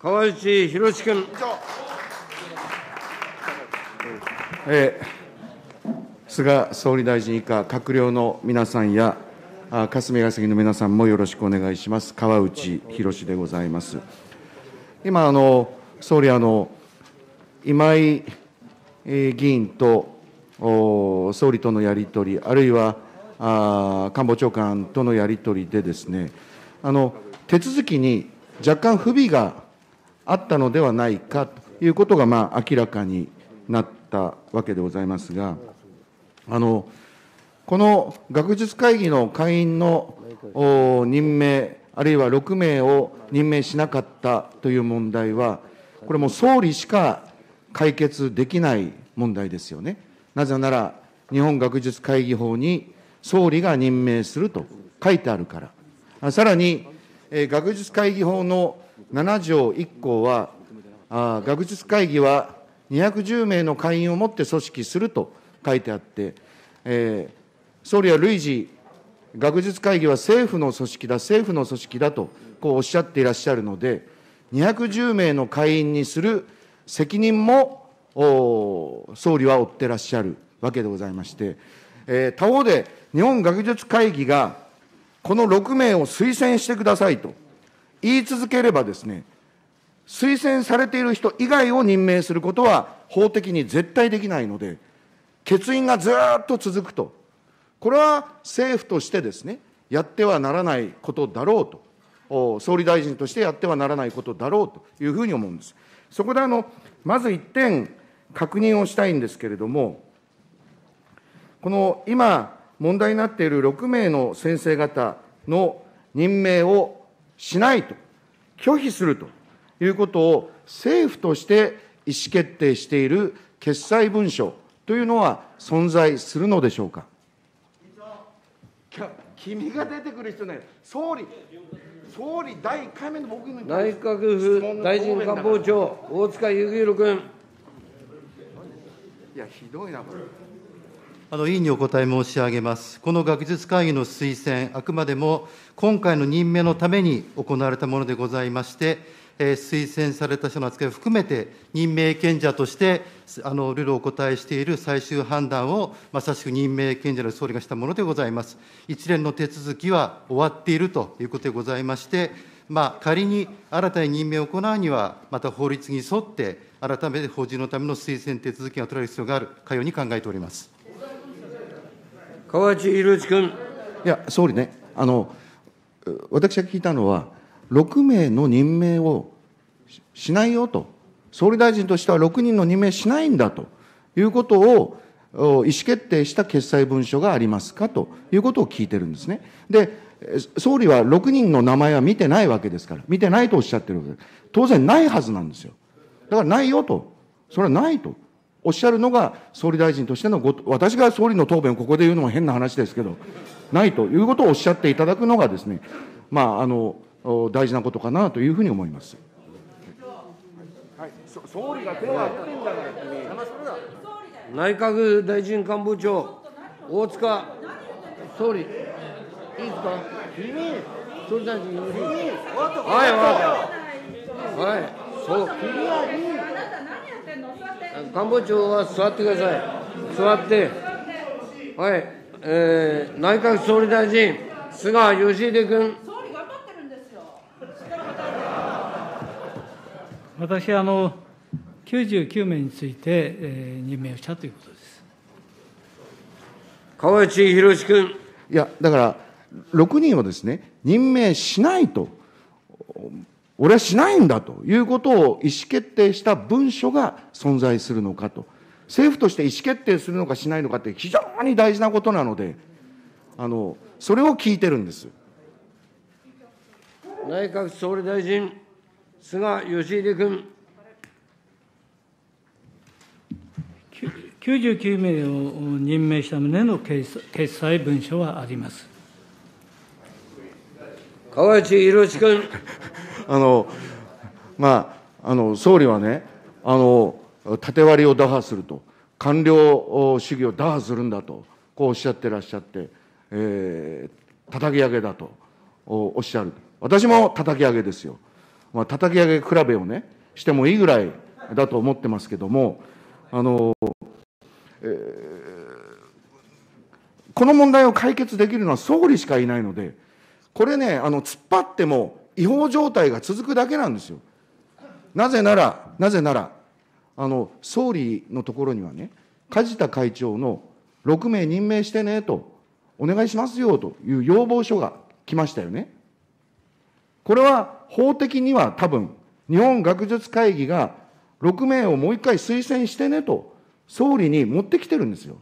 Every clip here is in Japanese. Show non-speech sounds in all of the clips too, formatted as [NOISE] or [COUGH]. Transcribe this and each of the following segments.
河内博君。えー、菅総理大臣以下、閣僚の皆さんや、あ霞が関の皆さんもよろしくお願いします。川内博でございます。今、あの総理あの、今井、えー、議員とお総理とのやり取り、あるいはあ官房長官とのやり取りでですね、あの手続きに若干不備があったのではないかということが、まあ、明らかになったわけでございますが、あのこの学術会議の会員の任命、あるいは6名を任命しなかったという問題は、これも総理しか解決できない問題ですよね。なぜなら、日本学術会議法に総理が任命すると書いてあるから。さらに、え学術会議法の7条1項は、学術会議は210名の会員をもって組織すると書いてあって、えー、総理は累次、学術会議は政府の組織だ、政府の組織だとこうおっしゃっていらっしゃるので、210名の会員にする責任も総理は負ってらっしゃるわけでございまして、えー、他方で日本学術会議がこの6名を推薦してくださいと。言い続ければですね、推薦されている人以外を任命することは法的に絶対できないので、欠員がずっと続くと、これは政府としてですね、やってはならないことだろうと、総理大臣としてやってはならないことだろうというふうに思うんです。そこであのまず1点、確認をしたいんですけれども、この今、問題になっている6名の先生方の任命をしないと、拒否するということを政府として意思決定している決裁文書というのは存在するのでしょうか。君が出てくる人ね、総理、総理第1回目の僕の内閣府大臣官房長、大塚幸宏君。いや、ひどいな、これ。あの委員にお答え申し上げます。この学術会議の推薦、あくまでも今回の任命のために行われたものでございまして、えー、推薦された人の扱いを含めて、任命権者としてあのルールをお答えしている最終判断を、まさしく任命権者の総理がしたものでございます。一連の手続きは終わっているということでございまして、まあ、仮に新たに任命を行うには、また法律に沿って、改めて法人のための推薦手続きが取られる必要があるかように考えております。河内博一君。いや、総理ね、あの、私が聞いたのは、6名の任命をしないよと、総理大臣としては6人の任命しないんだということを、意思決定した決裁文書がありますかということを聞いてるんですね。で、総理は6人の名前は見てないわけですから、見てないとおっしゃってるわけです。当然ないはずなんですよ。だからないよと。それはないと。おっしゃるのが総理大臣としてのご、私が総理の答弁をここで言うのも変な話ですけど、ないということをおっしゃっていただくのがですね、まあ、あの、大事なことかなというふうに思います。はい、総理が手を挙げてんだから内閣大臣官房長、大塚総理、いいですか、君、総理大臣君いはい、はい、はい、そう。君は官房長は座ってください。座って。はい。えー、内閣総理大臣、菅義偉君。総理頑張ってるんですよ私あの、99名について、えー、任命をしたということです。河内宏君。いや、だから、6人はですね、任命しないと俺はしないんだということを意思決定した文書が存在するのかと。政府として意思決定するのかしないのかって非常に大事なことなので、あの、それを聞いてるんです。内閣総理大臣、菅義偉君。99名を任命した旨の決裁文書はあります。河内宏君。あの、まあ、あの、総理はね、あの、縦割りを打破すると、官僚主義を打破するんだと、こうおっしゃってらっしゃって、えー、叩き上げだとおっしゃる。私も叩き上げですよ。まあ、叩き上げ比べをね、してもいいぐらいだと思ってますけども、あの、えー、この問題を解決できるのは総理しかいないので、これね、あの、突っ張っても違法状態が続くだけなんですよ。なぜなら、なぜなら、あの、総理のところにはね、梶田会長の6名任命してねと、お願いしますよという要望書が来ましたよね。これは法的には多分、日本学術会議が6名をもう一回推薦してねと、総理に持ってきてるんですよ。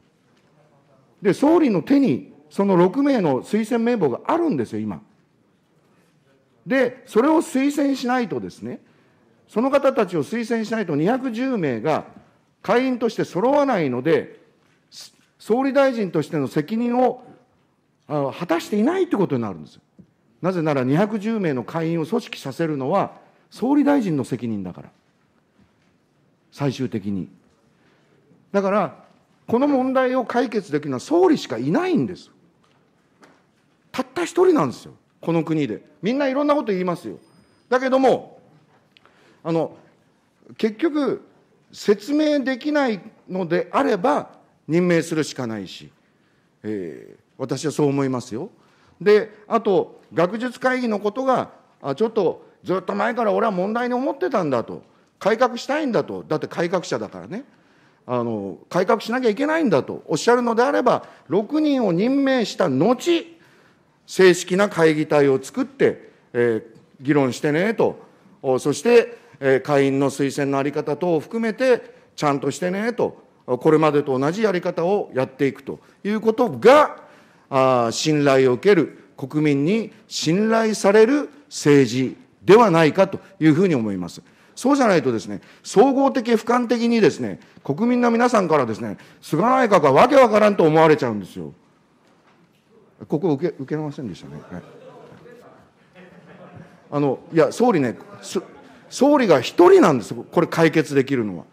で、総理の手にその6名の推薦名簿があるんですよ、今。で、それを推薦しないとですね、その方たちを推薦しないと210名が会員として揃わないので、総理大臣としての責任を果たしていないということになるんです。なぜなら210名の会員を組織させるのは総理大臣の責任だから。最終的に。だから、この問題を解決できるのは総理しかいないんです。たった一人なんですよ。この国で。みんないろんなこと言いますよ。だけども、あの、結局、説明できないのであれば、任命するしかないし、えー、私はそう思いますよ。で、あと、学術会議のことが、あちょっとずっと前から俺は問題に思ってたんだと、改革したいんだと、だって改革者だからね、あの改革しなきゃいけないんだとおっしゃるのであれば、6人を任命した後、正式な会議体を作って、えー、議論してねと、そして、えー、会員の推薦のあり方等を含めて、ちゃんとしてねと、これまでと同じやり方をやっていくということが、あ信頼を受ける、国民に信頼される政治ではないかというふうに思います。そうじゃないとですね、総合的、俯瞰的にですね、国民の皆さんからですね、菅内閣はわけわからんと思われちゃうんですよ。ここ受け受けませんでしたね、はい、あのいや総理ね総理が一人なんですこれ解決できるのは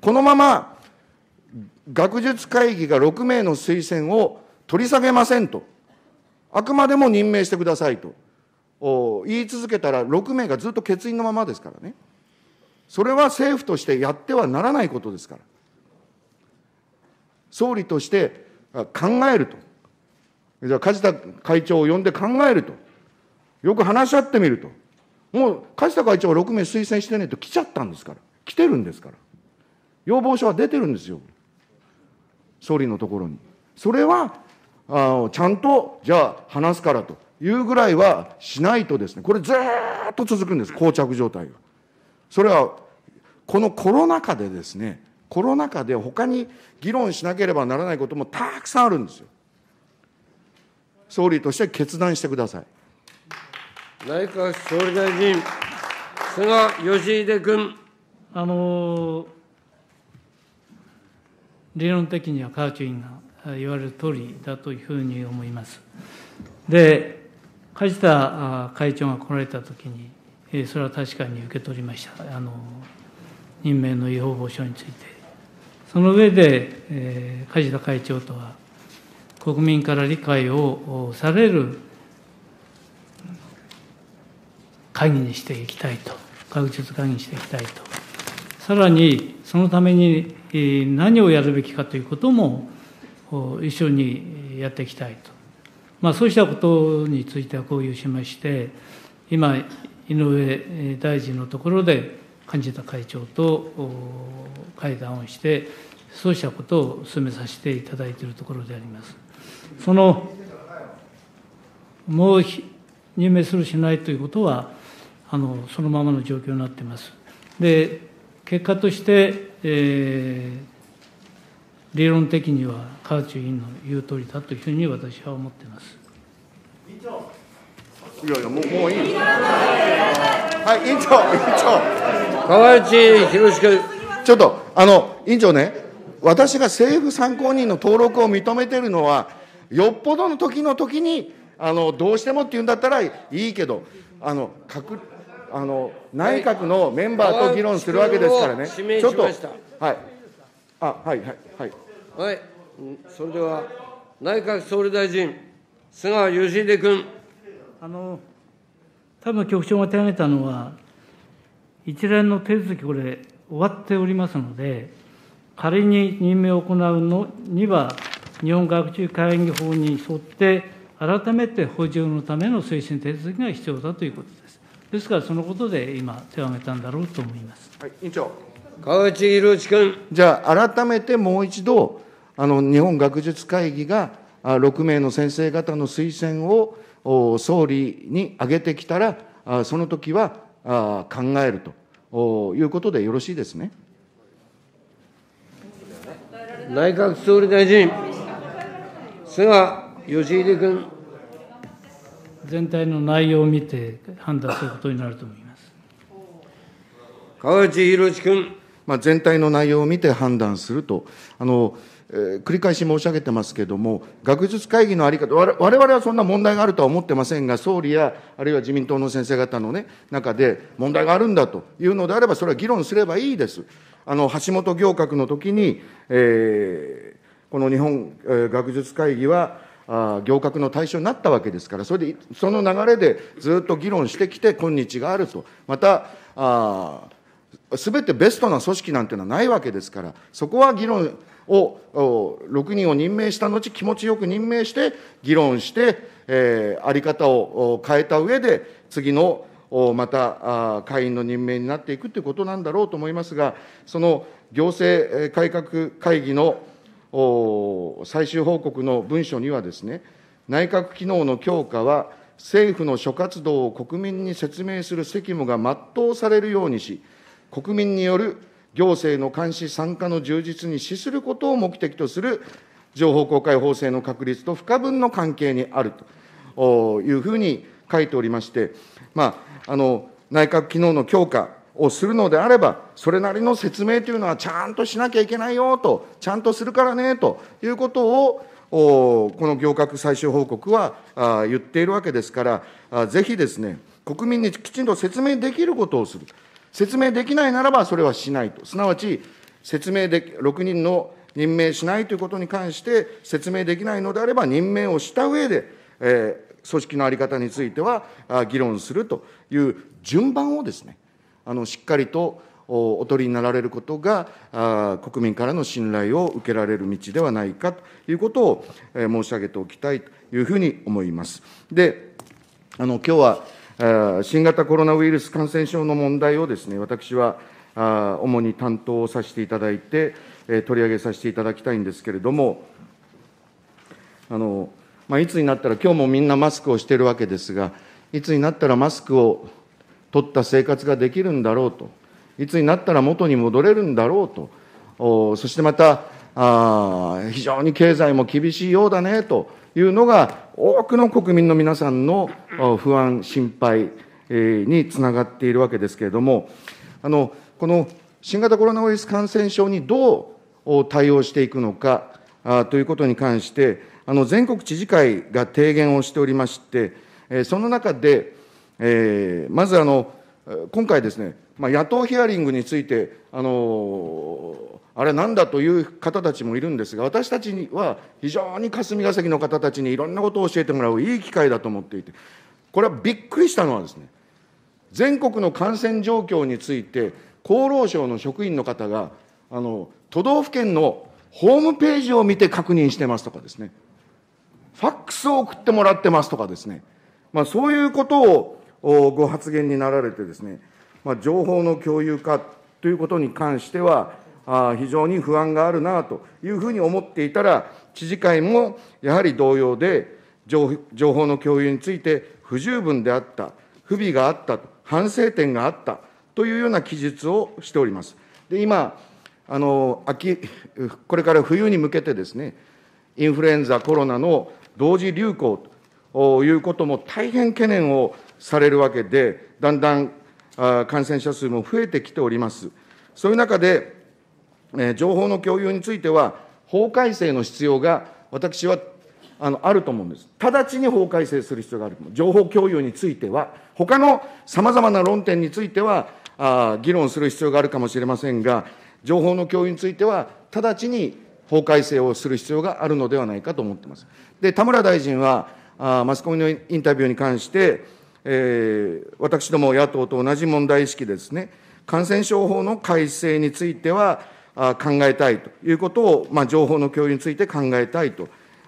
このまま学術会議が6名の推薦を取り下げませんとあくまでも任命してくださいと言い続けたら6名がずっと欠員のままですからねそれは政府としてやってはならないことですから総理として考えるとじゃあ、梶田会長を呼んで考えると。よく話し合ってみると。もう、梶田会長は6名推薦してねと来ちゃったんですから。来てるんですから。要望書は出てるんですよ。総理のところに。それは、あちゃんと、じゃあ、話すからというぐらいはしないとですね、これずっと続くんです、膠着状態が。それは、このコロナ禍でですね、コロナ禍で他に議論しなければならないこともたくさんあるんですよ。総理として決断してください。内閣総理大臣、菅義偉君。あの理論的には川学委員が言われる通りだというふうに思います。で、梶田会長が来られたときに、えそれは確かに受け取りました、あの任命の違法保障について。その上で、えー、梶田会長とは、国民から理解をされる会議にしていきたいと、学術会議にしていきたいと、さらにそのために何をやるべきかということも一緒にやっていきたいと、まあ、そうしたことについてはこういうしまして、今、井上大臣のところで、幹事会長と会談をして、そうしたことを進めさせていただいているところであります。その、もう任命するしないということは、あのそのままの状況になっています。で、結果として、えー、理論的には、河内委員の言う通りだというふうに私は思っています。委員長いやいや、もうもういいです。はい、委員長、委員長。河内博君。ちょっと、あの、委員長ね、私が政府参考人の登録を認めているのは、よっぽどの時の時に、あの、どうしてもって言うんだったらいいけど、あの、確、あの、内閣のメンバーと議論するわけですからね。ちょっと、はい。あ、はい、はい、はい。はい。それでは、内閣総理大臣、菅義偉君。あの、多分局長が手挙げたのは、一連の手続き、これ、終わっておりますので、仮に任命を行うのには、日本学習会議法に沿って、改めて補充のための推進手続きが必要だということです。ですから、そのことで今、手を挙げたんだろうと思います。はい、委員長川内宏一君。じゃあ、改めてもう一度、あの日本学術会議が6名の先生方の推薦を総理に挙げてきたら、その時は考えるということでよろしいですね。内閣総理大臣。菅義偉君。全体の内容を見て判断することになると思います。川内宏君。まあ、全体の内容を見て判断すると。あのえー、繰り返し申し上げてますけれども、学術会議のあり方、われわれはそんな問題があるとは思ってませんが、総理や、あるいは自民党の先生方の、ね、中で、問題があるんだというのであれば、それは議論すればいいです。あの橋本行革の時に、えこの日本学術会議は、行革の対象になったわけですから、それで、その流れでずっと議論してきて、今日があると。また、すべてベストな組織なんていうのはないわけですから、そこは議論を、6人を任命した後、気持ちよく任命して、議論して、えあり方を変えた上で、次のまた会員の任命になっていくということなんだろうと思いますが、その行政改革会議の最終報告の文書には、内閣機能の強化は、政府の諸活動を国民に説明する責務が全うされるようにし、国民による行政の監視、参加の充実に資することを目的とする情報公開法制の確立と不可分の関係にあるというふうに書いておりまして、まあ、あの内閣機能の強化、をするのであれば、それなりの説明というのはちゃんとしなきゃいけないよと、ちゃんとするからねということを、この行革最終報告は言っているわけですから、ぜひですね、国民にきちんと説明できることをする、説明できないならばそれはしないと、すなわち、説明で6人の任命しないということに関して説明できないのであれば、任命をした上で、えー、組織の在り方については議論するという順番をですね、あのしっかりとお取りになられることが、国民からの信頼を受けられる道ではないかということを申し上げておきたいというふうに思います。で、あの今日は新型コロナウイルス感染症の問題をですね、私は主に担当させていただいて、取り上げさせていただきたいんですけれども、あのまあ、いつになったら、今日もみんなマスクをしているわけですが、いつになったらマスクを取った生活ができるんだろうと、いつになったら元に戻れるんだろうと、そしてまた、非常に経済も厳しいようだねというのが、多くの国民の皆さんの不安、心配につながっているわけですけれども、あのこの新型コロナウイルス感染症にどう対応していくのかということに関して、あの全国知事会が提言をしておりまして、その中で、えー、まずあの、今回ですね、まあ、野党ヒアリングについて、あのあれなんだという方たちもいるんですが、私たちは非常に霞が関の方たちにいろんなことを教えてもらういい機会だと思っていて、これはびっくりしたのはですね、全国の感染状況について、厚労省の職員の方が、あの都道府県のホームページを見て確認してますとかですね、ファックスを送ってもらってますとかですね、まあ、そういうことをご発言になられてですね、まあ、情報の共有化ということに関しては、あ非常に不安があるなというふうに思っていたら、知事会もやはり同様で、情報の共有について不十分であった、不備があった、と、反省点があったというような記述をしております。で今あの秋、これから冬に向けてですね、インフルエンザ、コロナの同時流行ということも大変懸念をされるわけで、だんだん感染者数も増えてきております。そういう中で、え情報の共有については、法改正の必要が私はあのあると思うんです。直ちに法改正する必要があると思う。情報共有については、他のさまざまな論点についてはあ、議論する必要があるかもしれませんが、情報の共有については、直ちに法改正をする必要があるのではないかと思っています。で、田村大臣は、あマスコミのインタビューに関して、えー、私ども野党と同じ問題意識ですね、感染症法の改正については、あ考えたいということを、まあ、情報の共有について考えたいと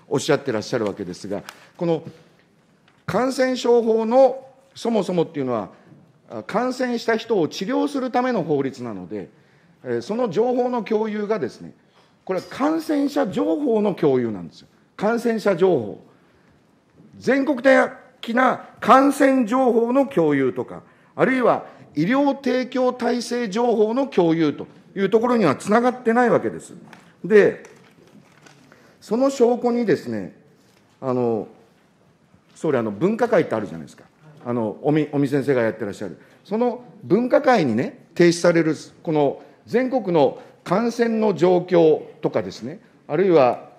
おっしゃってらっしゃるわけですが、この感染症法のそもそもっていうのは、感染した人を治療するための法律なので、その情報の共有がですね、これは感染者情報の共有なんですよ。感染者情報。全国きな感染情報の共有とか、あるいは医療提供体制情報の共有というところにはつながってないわけです。で、その証拠にですね、あの総理、あの分科会ってあるじゃないですか、あの尾身先生がやってらっしゃる、その分科会にね、提出される、この全国の感染の状況とかですね、あるいは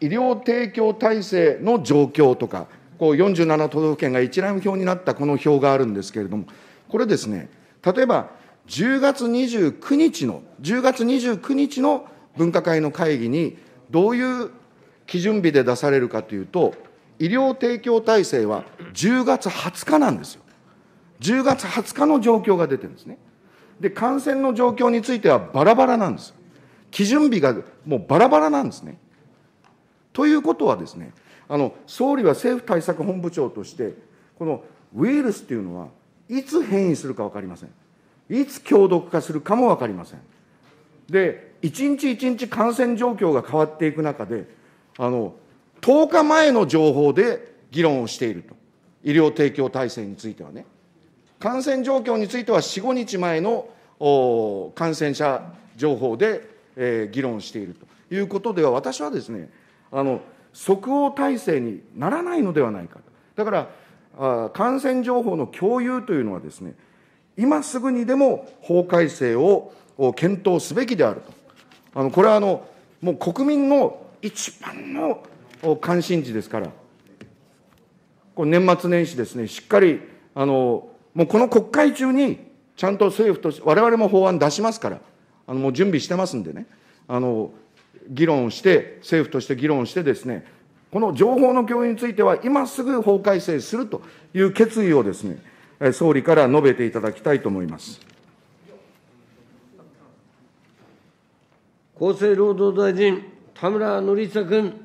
医療提供体制の状況とか、こう47都道府県が一覧表になったこの表があるんですけれども、これですね、例えば10月29日の、10月29日の分科会の会議に、どういう基準日で出されるかというと、医療提供体制は10月20日なんですよ。10月20日の状況が出てるんですね。で、感染の状況についてはバラバラなんです。基準日がもうバラバラなんですね。ということはですね、あの総理は政府対策本部長として、このウイルスというのは、いつ変異するか分かりません。いつ強毒化するかも分かりません。で、一日一日感染状況が変わっていく中で、あの、10日前の情報で議論をしていると。医療提供体制についてはね。感染状況については4、5日前の感染者情報で、えー、議論しているということでは、私はですね、あの、即応体制にならないのではないかだから感染情報の共有というのはですね今すぐにでも法改正を検討すべきであるとあのこれはあのもう国民の一番の関心事ですからこれ年末年始ですねしっかりあのもうこの国会中にちゃんと政府としてわれも法案出しますからあのもう準備してますんでねあの議論をして、政府として議論してですね、この情報の共有については、今すぐ法改正するという決意をですね、総理から述べていただきたいと思います。厚生労働大臣、田村憲久君。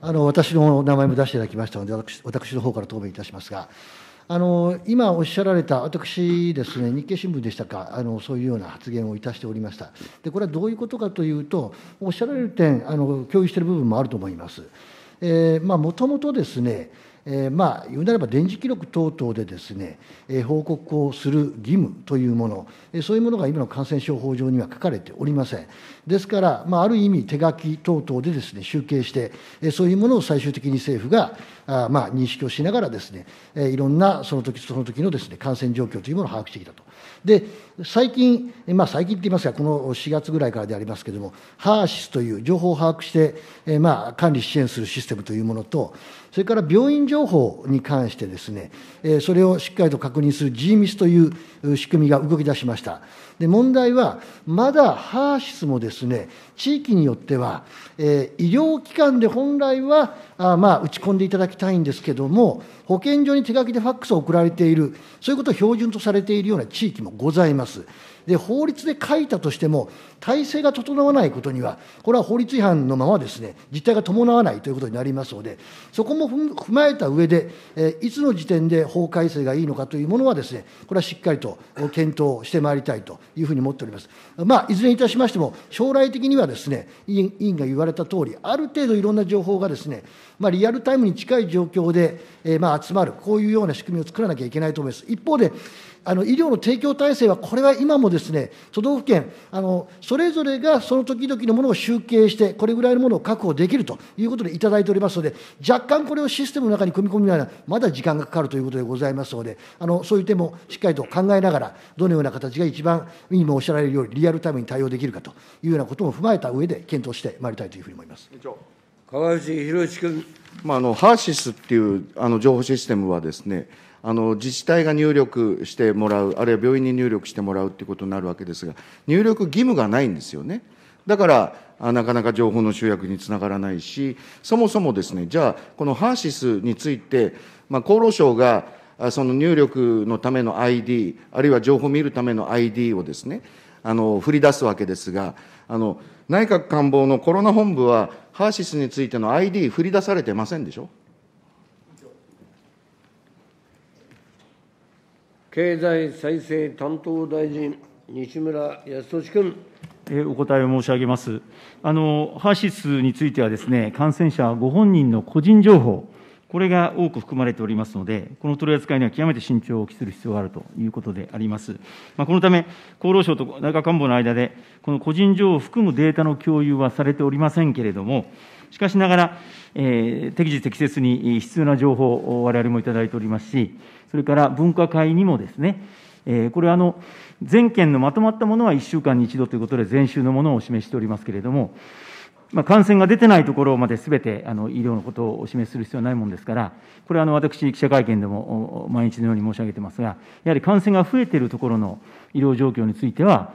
あの私の名前も出していただきましたので、私私の方から答弁いたしますが、あの今おっしゃられた、私ですね、日経新聞でしたか、あのそういうような発言をいたしておりました。で、これはどういうことかというと、おっしゃられる点、あの共有している部分もあると思います。えー、まあ、もともとですね、えー、まあ、言うなれば電磁記録等々でですね、えー、報告をする義務というもの、えー、そういうものが今の感染症法上には書かれておりません。ですから、まあ、ある意味、手書き等々でですね、集計して、えー、そういうものを最終的に政府が、あまあ、認識をしながらですね、えー、いろんなその時その時のですね、感染状況というものを把握してきたと。で、最近、まあ、最近って言いますか、この4月ぐらいからでありますけれども、ハーシスという情報を把握して、えまあ、管理支援するシステムというものと、それから病院情報に関してですね、それをしっかりと確認する GMIS という仕組みが動き出しました。で問題は、まだハーシスもですね、地域によっては、えー、医療機関で本来はあ、まあ、打ち込んでいただきたいんですけども、保健所に手書きでファックスを送られている、そういうことを標準とされているような地域もございます。で法律で書いたとしても、体制が整わないことには、これは法律違反のままですね、実態が伴わないということになりますので、そこも踏まえた上で、えー、いつの時点で法改正がいいのかというものはですね、これはしっかりと検討してまいりたいというふうに思っております。まあ、いずれにいたしましても、将来的にはですね、委員委員が言われた通り、ある程度いろんな情報がですね、まあ、リアルタイムに近い状況で、えー、まあ集まる、こういうような仕組みを作らなきゃいけないと思います。一方で、あの医療の提供体制は、これは今もですね、都道府県あの、それぞれがその時々のものを集計して、これぐらいのものを確保できるということでいただいておりますので、若干これをシステムの中に組み込みながら、まだ時間がかかるということでございますので、あのそういう点もしっかりと考えながら、どのような形が一番、今おっしゃられるように、リアルタイムに対応できるかというようなことも踏まえた上で、検討してまいりたいというふうに思います。川内博君、まあ、あのハーシスっていうあの情報システムはですねあの自治体が入力してもらう、あるいは病院に入力してもらうということになるわけですが、入力義務がないんですよね。だからなかなか情報の集約につながらないし、そもそもですね、じゃあ、このハーシスについて、まあ、厚労省がその入力のための ID、あるいは情報を見るための ID をですね、あの振り出すわけですが、あの内閣官房のコロナ本部は、ハーシスについての ID、振り出されてませんでしょ。経済再生担当大臣、西村康稔君。お答えを申し上げます。あの、ハーシスについてはですね、感染者ご本人の個人情報、これが多く含まれておりますので、この取り扱いには極めて慎重を期する必要があるということであります。まあ、このため、厚労省と内閣官房の間で、この個人情報を含むデータの共有はされておりませんけれども、しかしながら、適時適切に必要な情報をわれわれも頂いておりますし、それから分科会にもですね、これ、あの、全件のまとまったものは1週間に1度ということで、前週のものをお示しておりますけれども、感染が出てないところまですべて医療のことをお示しする必要はないものですから、これ、は私、記者会見でも毎日のように申し上げてますが、やはり感染が増えているところの医療状況については、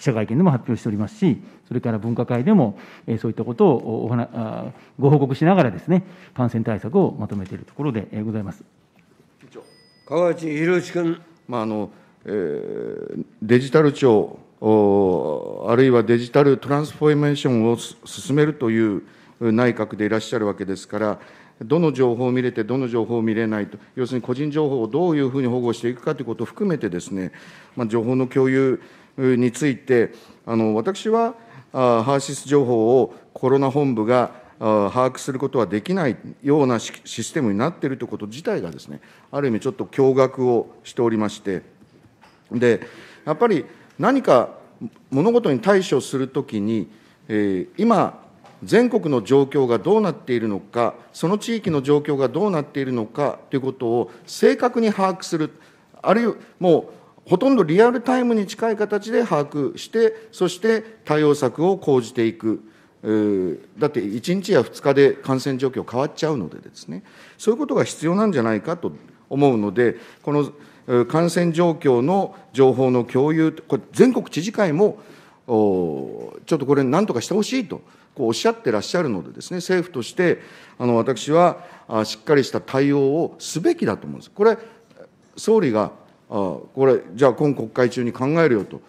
記者会見でも発表しておりますし、それから分科会でも、えそういったことをお話ご報告しながらですね、感染対策をまとめているところでございます。川内博之君。まああのえー、デジタル庁あるいはデジタルトランスフォーメーションを進めるという内閣でいらっしゃるわけですから、どの情報を見れて、どの情報を見れないと、要するに個人情報をどういうふうに保護していくかということを含めてです、ね、まあ、情報の共有、について、私は ＨＥＲ−ＳＹＳ 情報をコロナ本部が把握することはできないようなシステムになっているということ自体がですね、ある意味ちょっと驚愕をしておりまして、で、やっぱり何か物事に対処するときに、え今、全国の状況がどうなっているのか、その地域の状況がどうなっているのかということを正確に把握する、あるいはもうほとんどリアルタイムに近い形で把握して、そして対応策を講じていく。だって1日や2日で感染状況変わっちゃうのでですね、そういうことが必要なんじゃないかと思うので、この感染状況の情報の共有、これ全国知事会もちょっとこれ、なんとかしてほしいと、こうおっしゃってらっしゃるのでですね、政府として、あの私はしっかりした対応をすべきだと思うんです。これ総理があこれ、じゃあ今国会中に考えるよと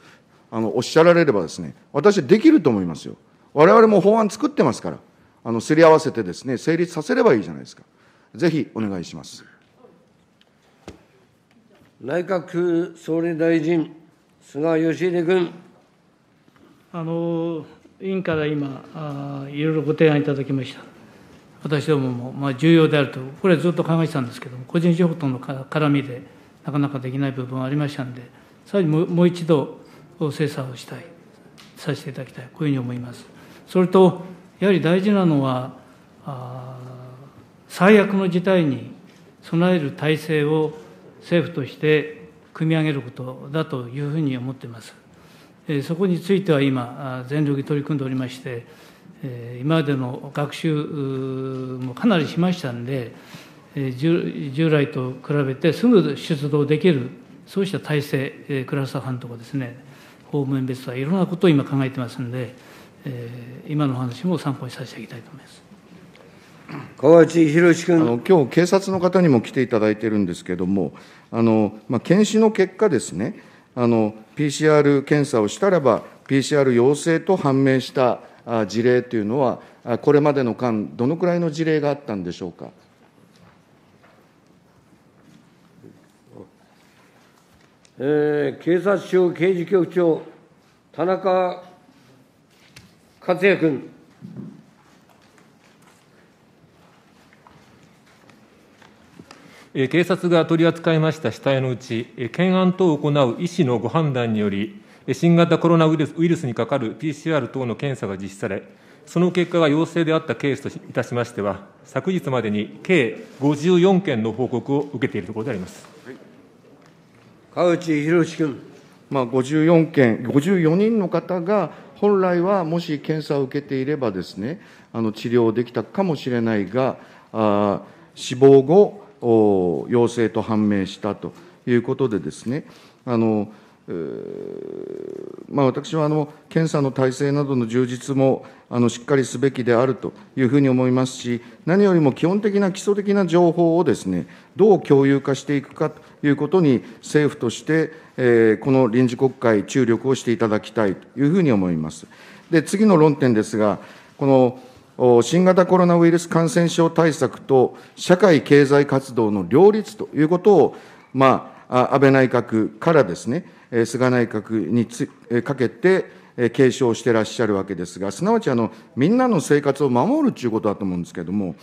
あのおっしゃられればです、ね、私、できると思いますよ。われわれも法案作ってますから、あのすり合わせてです、ね、成立させればいいじゃないですか。ぜひお願いします。内閣総理大臣、菅義偉君。あの委員から今あ、いろいろご提案いただきました。私どもも、まあ、重要であると、これずっと考えてたんですけども、個人情報との絡みで、なかなかできない部分はありましたので、さらにもう一度、精査をしたい、させていただきたい、こういうふうに思います。それと、やはり大事なのは、最悪の事態に備える体制を政府として組み上げることだというふうに思っています。そこについては今、全力で取り組んでおりまして、今までの学習もかなりしましたんで、従来と比べてすぐ出動できる、そうした体制、クラスター班とかですね、ホーム園別とかいろんなことを今考えてますんで、今の話も参考にさせていただきたいと思います。川内宏君あの今日警察の方にも来ていただいてるんですけれども、あのまあ、検視の結果ですね、PCR 検査をしたらば、PCR 陽性と判明した事例というのは、これまでの間、どのくらいの事例があったんでしょうか。えー、警察庁刑事局長、田中克也君。警察が取り扱いました死体のうち、検案等を行う医師のご判断により、新型コロナウイルスウイルスにかかる PCR 等の検査が実施され、その結果が陽性であったケースといたしましては、昨日までに計54件の報告を受けているところであります。はい川内博君。まあ、54件、54人の方が、本来はもし検査を受けていればですね、あの治療できたかもしれないが、あ死亡後、陽性と判明したということでですね、あのまあ、私はあの検査の体制などの充実もあのしっかりすべきであるというふうに思いますし、何よりも基本的な基礎的な情報をですね、どう共有化していくかということに、政府として、えー、この臨時国会、注力をしていただきたいというふうに思います。で、次の論点ですが、この新型コロナウイルス感染症対策と社会経済活動の両立ということを、まあ、安倍内閣からですね、菅内閣にかけて継承してらっしゃるわけですが、すなわちみんなの生活を守るということだと思うんですけれども、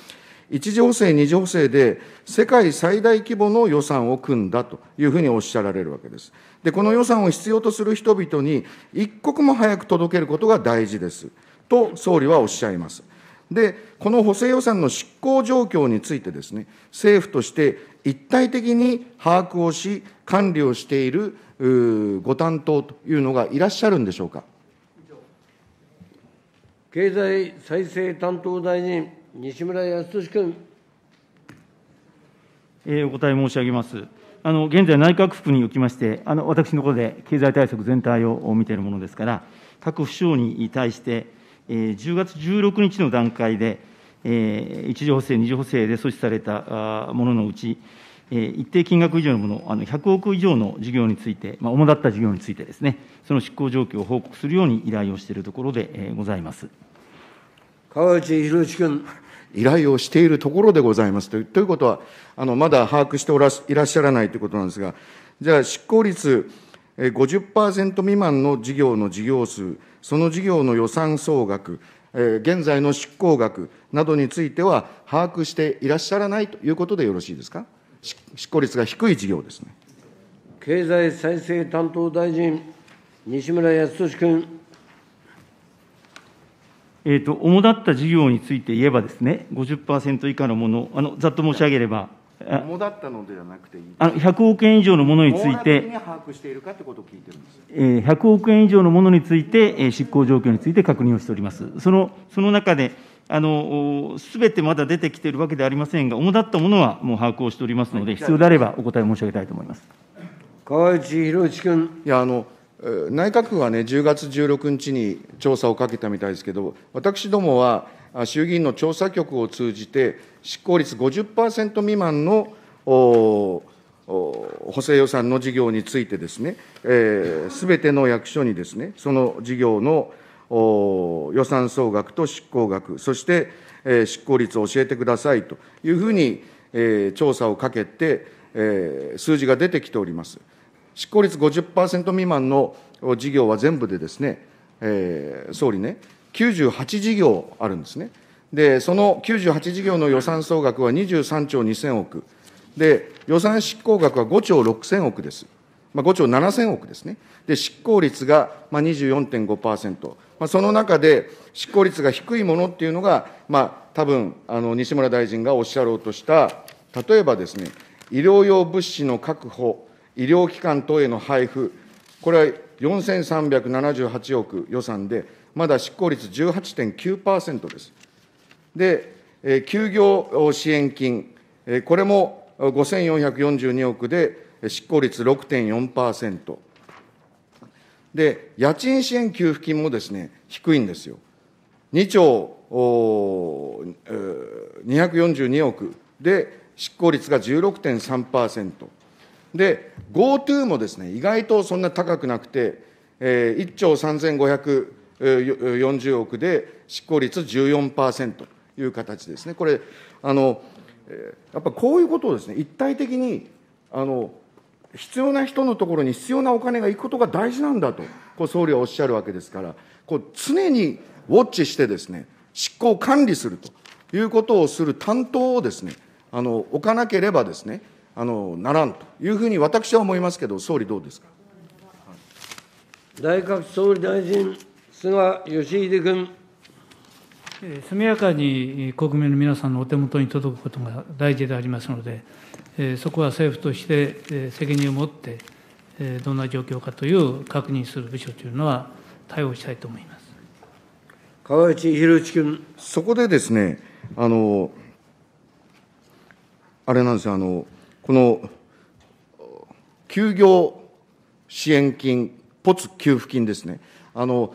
1次補正、2次補正で世界最大規模の予算を組んだというふうにおっしゃられるわけです。で、この予算を必要とする人々に一刻も早く届けることが大事です。と総理はおっしゃいます。で、この補正予算の執行状況についてですね、政府として一体的に把握をし、管理をしているご担当というのがいらっしゃるんでしょうか。経済再生担当大臣、西村康稔君。えお答え申し上げます。あの現在、内閣府におきまして、あの私のことで経済対策全体を見ているものですから、各府省に対して、えー、10月16日の段階で、えー、1次補正、2次補正で措置されたもののうち、一定金額以上のもの、100億以上の事業について、主だった事業についてですね、その執行状況を報告するように依頼をしているところでございます川内宏之君。依頼をしているところでございますというということは、あのまだ把握しておらいらっしゃらないということなんですが、じゃあ、執行率50%未満の事業の事業数、その事業の予算総額、現在の執行額などについては、把握していらっしゃらないということでよろしいですか。執行率が低い事業ですね。経済再生担当大臣、西村康稔君。えーと、主だった事業について言えばですね、50%以下のもの、あのざっと申し上げれば、主だったのではなくていいあの100億円以上のものについて、えー、100億円以上のものについて、え執行状況について確認をしております。そのその中ですべてまだ出てきているわけではありませんが、主だったものはもう把握をしておりますので、必要であればお答え申し上げたいと思います河内宏一君。いやあの内閣府はね、10月16日に調査をかけたみたいですけど、私どもは衆議院の調査局を通じて、執行率50%未満の補正予算の事業についてですね、す、えー、べ、ての役所にですね、その事業の予算総額と執行額、そして執行率を教えてくださいというふうに調査をかけて、数字が出てきております。執行率50%未満の事業は全部でですね、総理ね、98事業あるんですね。で、その98事業の予算総額は23兆2000億。で、予算執行額は5兆6000億です。まあ、5兆7000億ですね。で、執行率がまあ24.5%。まあ、その中で、執行率が低いものっていうのが、まあ、多分、あの、西村大臣がおっしゃろうとした、例えばですね、医療用物資の確保、医療機関等への配布、これは4378億予算で、まだ執行率18.9%です。で、え休業支援金、えこれも5442億で、執行率6.4%。で、家賃支援給付金もですね、低いんですよ。2兆242億で、執行率が16.3%。で、GoTo もですね、意外とそんな高くなくて、えー、1兆3540億で執行率14%という形ですね。これ、あの、やっぱこういうことをですね、一体的に、あの、必要な人のところに必要なお金が行くことが大事なんだと、こう総理はおっしゃるわけですから、こう常にウォッチしてですね、執行管理するということをする担当をですね、あの置かなければですね、あのならんというふうに私は思いますけど、総理どうですか。内閣総理大臣、菅義偉君。速やかに国民の皆さんのお手元に届くことが大事でありますので。そこは政府として責任を持って、どんな状況かという確認する部署というのは、対応したいと思います河内宏之君。そこでですね、あのあれなんですよ、あのこの休業支援金、ポツ給付金ですね、あの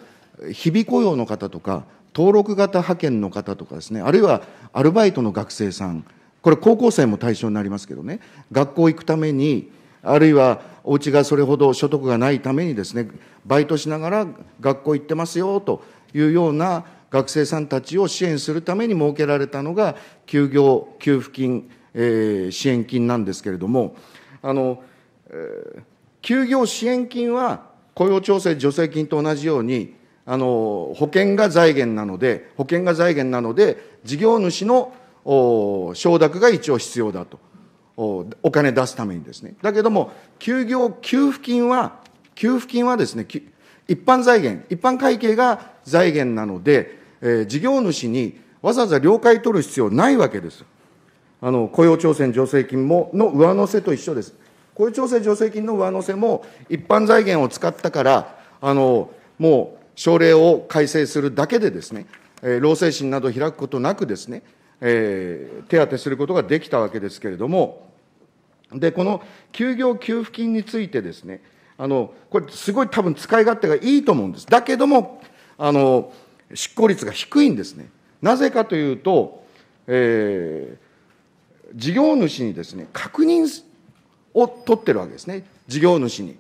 日々雇用の方とか、登録型派遣の方とかですね、あるいはアルバイトの学生さん。これ、高校生も対象になりますけどね、学校行くために、あるいはお家がそれほど所得がないためにですね、バイトしながら学校行ってますよというような学生さんたちを支援するために設けられたのが、休業給付金、えー、支援金なんですけれども、あの、えー、休業支援金は雇用調整助成金と同じように、あの保険が財源なので、保険が財源なので、事業主の承諾が一応必要だとお、金出すためにですね。だけども、休業給付金は、給付金はですね、一般財源、一般会計が財源なので、事業主にわざわざ了解取る必要ないわけです。あの雇用調整助成金もの上乗せと一緒です。雇用調整助成金の上乗せも、一般財源を使ったから、あのもう省令を改正するだけでですね、えー、労政審など開くことなくですね、えー、手当てすることができたわけですけれども、で、この休業給付金についてですね、あの、これすごい多分使い勝手がいいと思うんです。だけども、あの、執行率が低いんですね。なぜかというと、えー、事業主にですね、確認を取ってるわけですね。事業主に。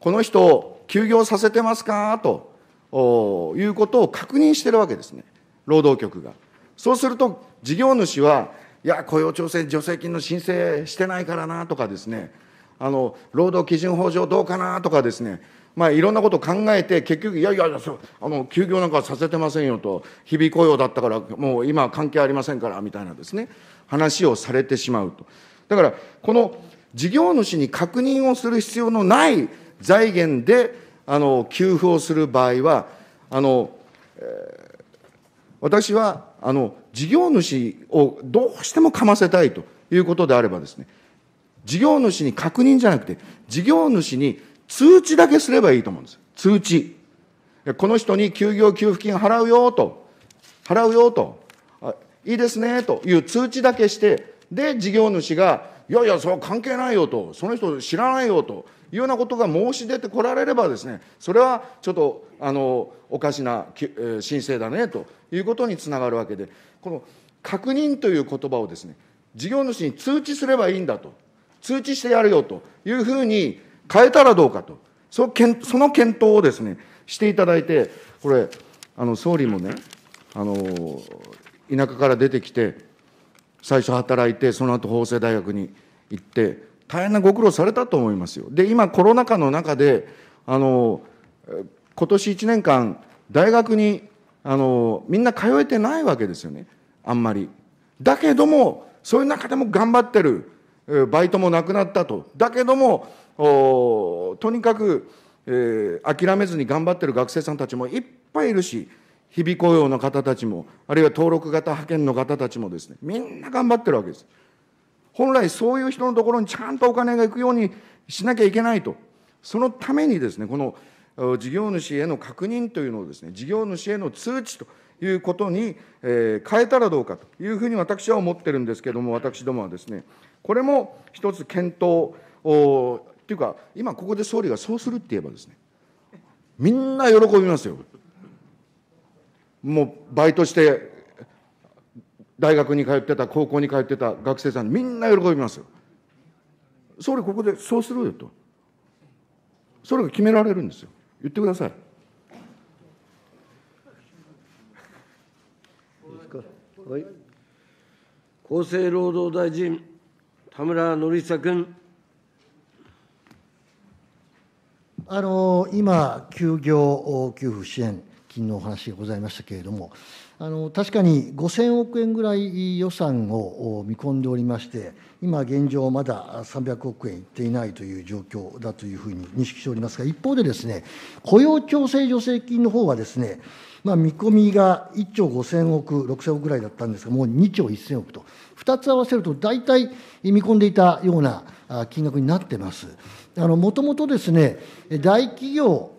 この人休業させてますかということを確認してるわけですね。労働局が。そうすると、事業主は、いや、雇用調整助成金の申請してないからなとかですね、あの労働基準法上どうかなとかですね、まあ、いろんなことを考えて、結局、いやいやいやあの、休業なんかさせてませんよと、日々雇用だったから、もう今、関係ありませんからみたいなですね、話をされてしまうと。だから、この事業主に確認をする必要のない財源であの給付をする場合は、あのえ私はあの、事業主をどうしてもかませたいということであればですね、事業主に確認じゃなくて、事業主に通知だけすればいいと思うんです。通知。この人に休業給付金払うよと、払うよと、いいですねという通知だけして、で、事業主が、いやいや、それは関係ないよと、その人知らないよと、いうようなことが申し出てこられればですね、それはちょっと、あの、おかしな申請だねということにつながるわけで、この確認という言葉をですね、事業主に通知すればいいんだと、通知してやるよというふうに変えたらどうかと、その検その検討をですね、していただいて、これ、あの総理もね、あの田舎から出てきて、最初働いて、その後法政大学に行って、大変なご苦労されたと思いますよ。で、今、コロナ禍の中で、あの、今年1年間、大学に、あの、みんな通えてないわけですよね。あんまり。だけども、そういう中でも頑張ってる。バイトもなくなったと。だけども、おとにかく、えー、諦めずに頑張ってる学生さんたちもいっぱいいるし、日々雇用の方たちも、あるいは登録型派遣の方たちもですね、みんな頑張ってるわけです。本来そういう人のところにちゃんとお金が行くようにしなきゃいけないと。そのためにですね、この事業主への確認というのをですね、事業主への通知ということに、え変えたらどうかというふうに私は思ってるんですけれども、私どもはですね、これも一つ検討を、というか、今ここで総理がそうするって言えばですね、みんな喜びますよ。もうバイトして大学に通ってた、高校に通ってた学生さん、みんな喜びますよ。総理、ここでそうするよと。それが決められるんですよ。言ってください。はい、厚生労働大臣、田村憲久君。あの今、休業給付支援金のお話がございましたけれども、あの確かに5000億円ぐらい予算を見込んでおりまして、今現状、まだ300億円いっていないという状況だというふうに認識しておりますが、一方でですね、雇用調整助成金の方はですね、まあ、見込みが1兆5000億、6000億ぐらいだったんですが、もう2兆1000億と、2つ合わせると大体見込んでいたような金額になってます。もともとですね、大企業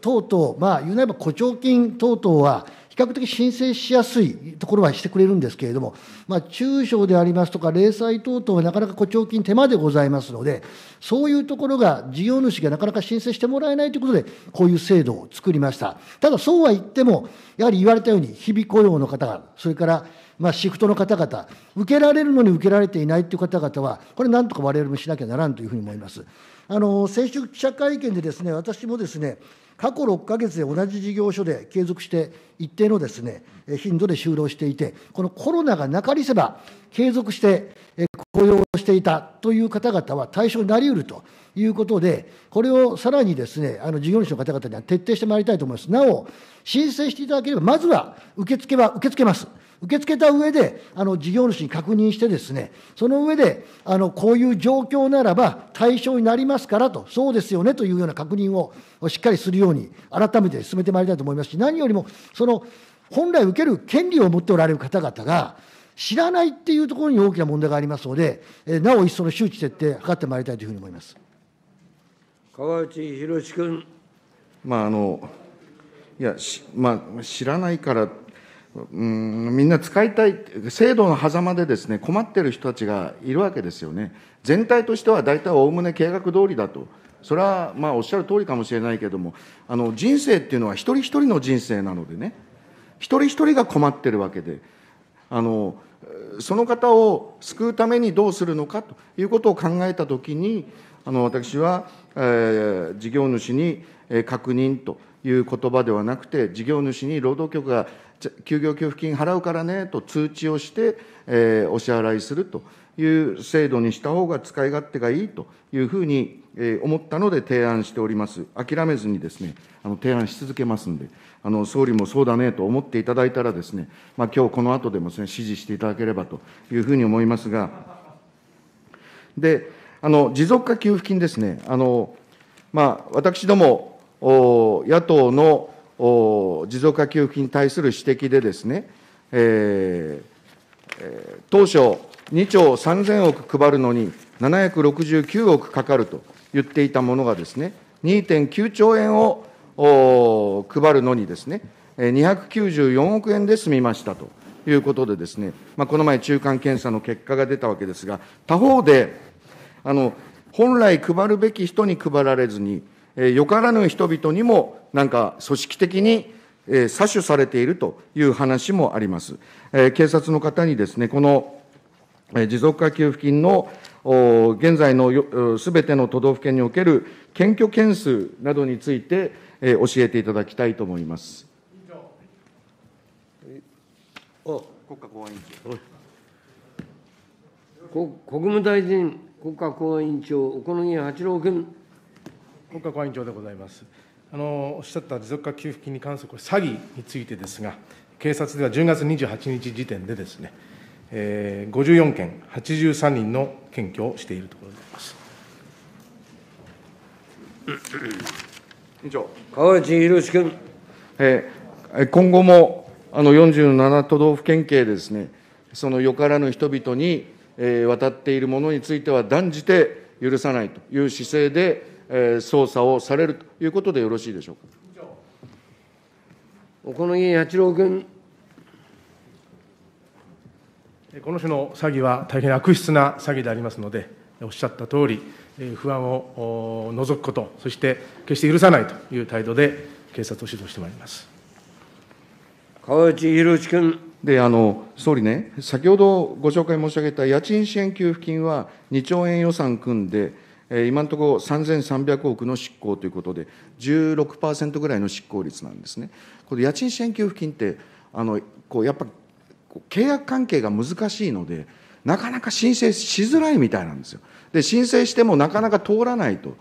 等々、まあ、言うなれば誇張金等々は、比較的申請しやすいところはしてくれるんですけれども、まあ、中小でありますとか、零細等々はなかなか誇張金手間でございますので、そういうところが事業主がなかなか申請してもらえないということで、こういう制度を作りました。ただ、そうは言っても、やはり言われたように、日々雇用の方々、それから、まあ、シフトの方々、受けられるのに受けられていないという方々は、これ、なんとか我々もしなきゃならんというふうに思います。あの先週、記者会見でです、ね、私もですね、過去6か月で同じ事業所で継続して一定のですね、頻度で就労していて、このコロナがなかりせば継続して雇用していたという方々は対象になりうるということで、これをさらにですね、あの事業主の方々には徹底してまいりたいと思います。なお、申請していただければ、まずは受付は受け付けます。受け付けた上で、あの、事業主に確認してですね、その上で、あの、こういう状況ならば対象になりますからと、そうですよねというような確認をしっかりするように、改めて進めてまいりたいと思いますし、何よりも、その、本来受ける権利を持っておられる方々が、知らないっていうところに大きな問題がありますので、えなお一層の周知徹底、図ってまいりたいというふうに思います。川内宏君。まああのいやまあ、知らないからうんみんな使いたい、制度の狭間でですね、困ってる人たちがいるわけですよね。全体としては大体おおむね計画通りだと。それはまあおっしゃる通りかもしれないけれども、あの人生っていうのは一人一人の人生なのでね、一人一人が困ってるわけで、あのその方を救うためにどうするのかということを考えたときに、あの私は、えー、事業主に確認という言葉ではなくて、事業主に労働局が休業給付金払うからねと通知をして、えー、お支払いするという制度にした方が使い勝手がいいというふうに、え思ったので提案しております。諦めずにですね、あの提案し続けますんで、あの総理もそうだねと思っていただいたらですね、まあ、今日この後でもですね、指示していただければというふうに思いますが、で、あの持続化給付金ですね、あのまあ、私ども、野党の持続化給付金に対する指摘でですね、えー、当初、2兆3000億配るのに769億かかると言っていたものがですね、2.9兆円を配るのにですね、294億円で済みましたということでですね、まあ、この前、中間検査の結果が出たわけですが、他方で、あの、本来配るべき人に配られずに、えよからぬ人々にも、なんか組織的に、え詐取されているという話もあります。え警察の方にですね、この、え持続化給付金の現在のすべての都道府県における検挙件数などについて、え教えていただきたいと思います。国家公安委員長。国務大臣、国家公安委員長、小此木八郎君。国家公安委員長でございます。あのおっしゃった持続化給付金に関する詐欺についてですが、警察では10月28日時点でですね、えー、54件、83人の検挙をしているところであります。委員長。川内博之君。えー、今後もあの47都道府県警ですね、そのよからぬ人々に、えー、渡っているものについては断じて許さないという姿勢で、捜査をされるということでよろしいでしょうか。小野木八郎君。この種の詐欺は大変悪質な詐欺でありますので、おっしゃった通り、不安を除くこと、そして決して許さないという態度で、警察を指導してまいります川内宏君。であの総理ね、先ほどご紹介申し上げた家賃支援給付金は2兆円予算組んで、今のところ3300億の執行ということで、16%ぐらいの執行率なんですね。これ家賃支援給付金って、あのこうやっぱ契約関係が難しいので、なかなか申請しづらいみたいなんですよ。で、申請してもなかなか通らないと、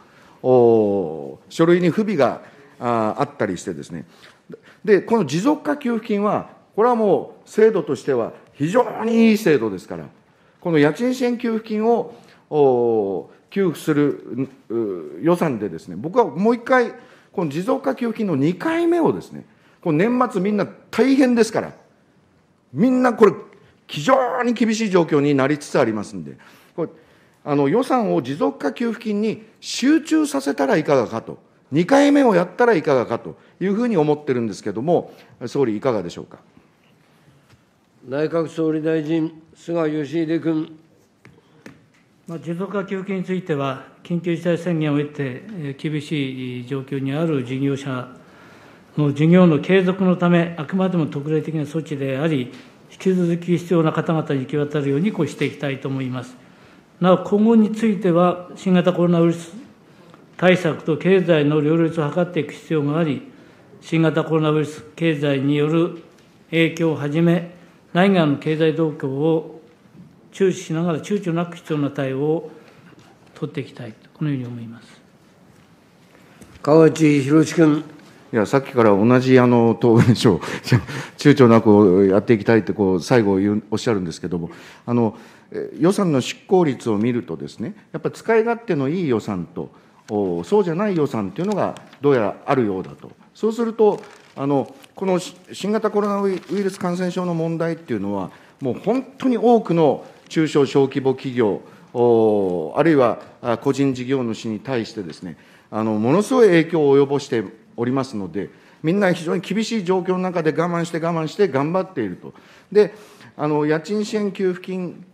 お書類に不備がああったりしてですね。で、この持続化給付金は、これはもう制度としては非常にいい制度ですから、この家賃支援給付金をお給付する予算でですね、僕はもう一回、この持続化給付金の2回目をですね、この年末みんな大変ですから、みんなこれ、非常に厳しい状況になりつつありますんで、これあの予算を持続化給付金に集中させたらいかがかと、2回目をやったらいかがかというふうに思ってるんですけれども、総理、いかがでしょうか。内閣総理大臣、菅義偉君。まあ、持続化給付金については、緊急事態宣言を得て、厳しい状況にある事業者の事業の継続のため、あくまでも特例的な措置であり、引き続き必要な方々に行き渡るようにこうしていきたいと思います。なお、今後については、新型コロナウイルス対策と経済の両立を図っていく必要があり、新型コロナウイルス経済による影響をはじめ、内外の経済動向を注視しながら躊躇なく必要な対応を取っていきたいこのように思います川内宏君いやさっきから同じあの答弁書を [LAUGHS] 躊躇なくやっていきたいってこう最後言うおっしゃるんですけどもあの予算の執行率を見るとですねやっぱり使い勝手のいい予算とそうじゃない予算というのがどうやらあるようだとそうするとあのこの新型コロナウイルス感染症の問題っていうのはもう本当に多くの中小小規模企業、あるいは個人事業主に対してですね、あの、ものすごい影響を及ぼしておりますので、みんな非常に厳しい状況の中で我慢して我慢して頑張っていると。で、あの、家賃支援給付金、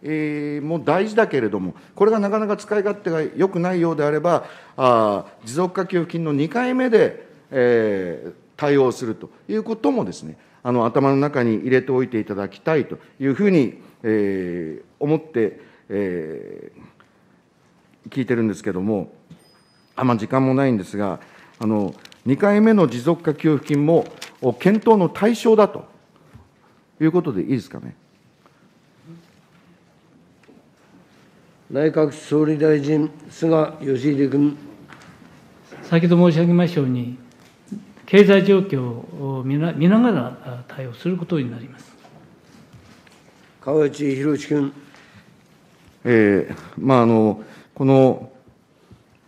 も大事だけれども、これがなかなか使い勝手が良くないようであれば、あ持続化給付金の2回目で、えー、対応するということもですね、あの、頭の中に入れておいていただきたいというふうにえー、思って、えー、聞いてるんですけども、あんま時間もないんですが、あの2回目の持続化給付金も検討の対象だということでいいですかね。内閣総理大臣、菅義偉君。先ほど申し上げましたように、経済状況を見な見ながら対応することになります。河内宏一君。えーまあ、あのこの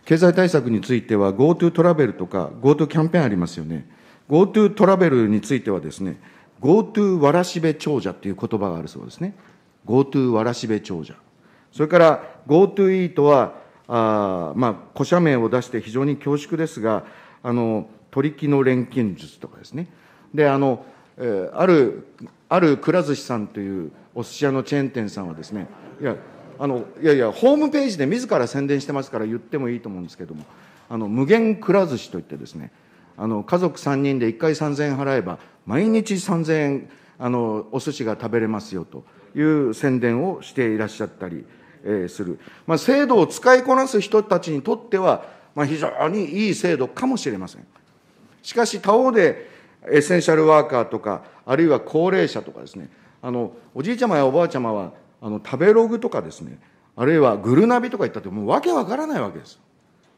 経済対策については、GoTo トラベルとか、GoTo キャンペーンありますよね、GoTo トラベルについてはです、ね、GoTo わらしべ長者という言葉があるそうですね、GoTo わらしべ長者、それから GoTo イートは、あまあ、古社名を出して非常に恐縮ですが、あの取り木の錬金術とかですね、であのえー、あるあるくら寿司さんというお寿司屋のチェーン店さんはですねいやあのいやいやホームページで自ら宣伝してますから言ってもいいと思うんですけどもあの無限くら寿司といってですねあの家族3人で1回3000円払えば毎日3000円あのお寿司が食べれますよという宣伝をしていらっしゃったり、えー、する、まあ、制度を使いこなす人たちにとっては、まあ、非常にいい制度かもしれませんしかし他方でエッセンシャルワーカーとかあるいは高齢者とかですねあの、おじいちゃまやおばあちゃまは、あの、食べログとかですね、あるいはグルナビとか言ったって、もうわけわからないわけです。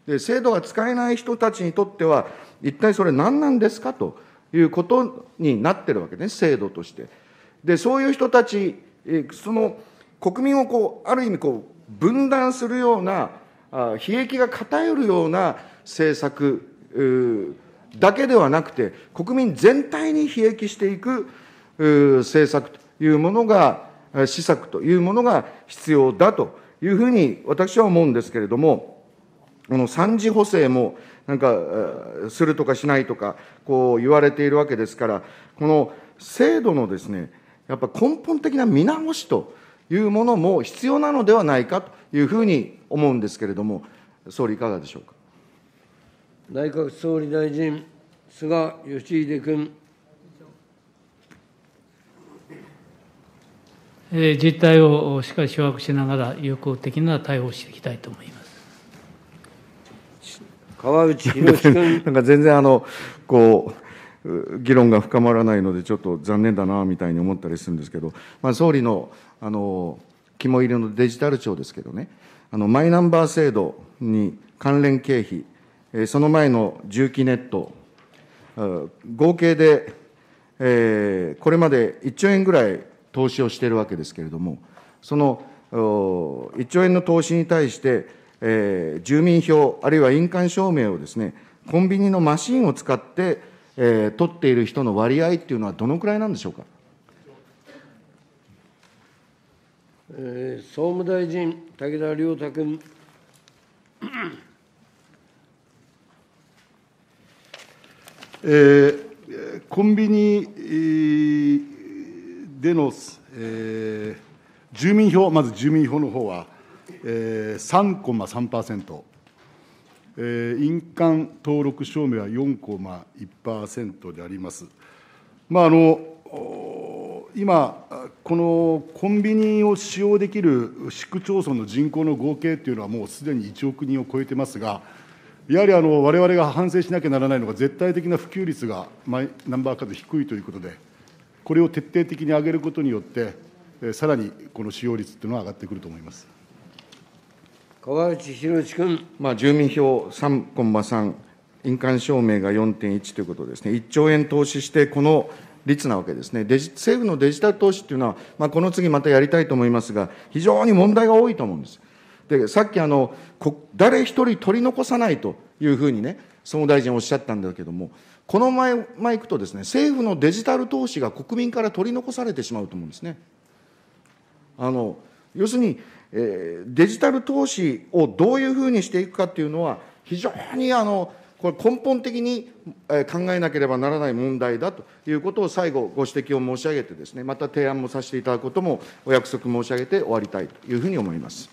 で、制度が使えない人たちにとっては、一体それ何なんですかということになってるわけね、制度として。で、そういう人たち、その国民をこう、ある意味こう、分断するような、あ非益が偏るような政策だけではなくて、国民全体に非益していく政策いうものが、施策というものが必要だというふうに私は思うんですけれども、この三次補正もなんか、するとかしないとか、こう言われているわけですから、この制度のですね、やっぱ根本的な見直しというものも必要なのではないかというふうに思うんですけれども、総理、いかがでしょうか。内閣総理大臣、菅義偉君。え実態をしっかり掌握しながら、有効的な対応をしていきたいと思います。川内博君 [LAUGHS] なんか全然あのこう議論が深まらないので、ちょっと残念だなみたいに思ったりするんですけど、まあ、総理のあの肝入りのデジタル庁ですけどね、あのマイナンバー制度に関連経費、えその前の重機ネット、合計で、えー、これまで1兆円ぐらい投資をしているわけですけれども、その1兆円の投資に対して、えー、住民票、あるいは印鑑証明をですね、コンビニのマシンを使って、えー、取っている人の割合っていうのはどのくらいなんでしょうか。えー、総務大臣、武田良太君。えー、コンビニでの、えー、住民票、まず住民票の方は、えー、3.3%、えー、印鑑登録証明は4.1%であります。まああの今、このコンビニを使用できる市区町村の人口の合計というのは、もうすでに1億人を超えてますが、やはりわれわれが反省しなきゃならないのが、絶対的な普及率がマイナンバーカード低いということで、これを徹底的に上げることによって、さらにこの使用率というのは上がってくると思います川内博君。まあ、住民票3コンマ3、印鑑証明が4.1ということですね、1兆円投資して、この率なわけですね。デジ政府のデジタル投資というのは、まあ、この次またやりたいと思いますが、非常に問題が多いと思うんです。で、さっきあの、誰一人取り残さないというふうにね、総務大臣おっしゃったんだけども、このままいくとですね、政府のデジタル投資が国民から取り残されてしまうと思うんですね。あの要するに、えー、デジタル投資をどういうふうにしていくかっていうのは、非常にあのこれ根本的に考えなければならない問題だということを最後、ご指摘を申し上げてですね、また提案もさせていただくこともお約束申し上げて終わりたいというふうに思います。